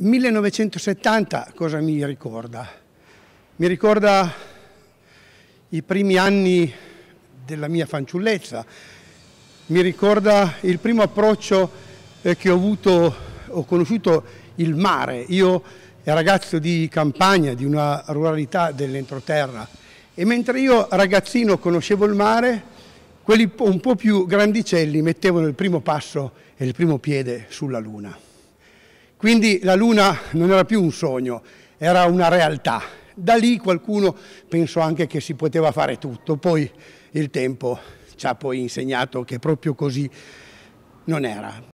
1970 cosa mi ricorda? Mi ricorda i primi anni della mia fanciullezza, mi ricorda il primo approccio eh, che ho avuto, ho conosciuto il mare. Io ragazzo di campagna, di una ruralità dell'entroterra e mentre io ragazzino conoscevo il mare, quelli un po' più grandicelli mettevano il primo passo e il primo piede sulla luna. Quindi la Luna non era più un sogno, era una realtà. Da lì qualcuno pensò anche che si poteva fare tutto, poi il tempo ci ha poi insegnato che proprio così non era.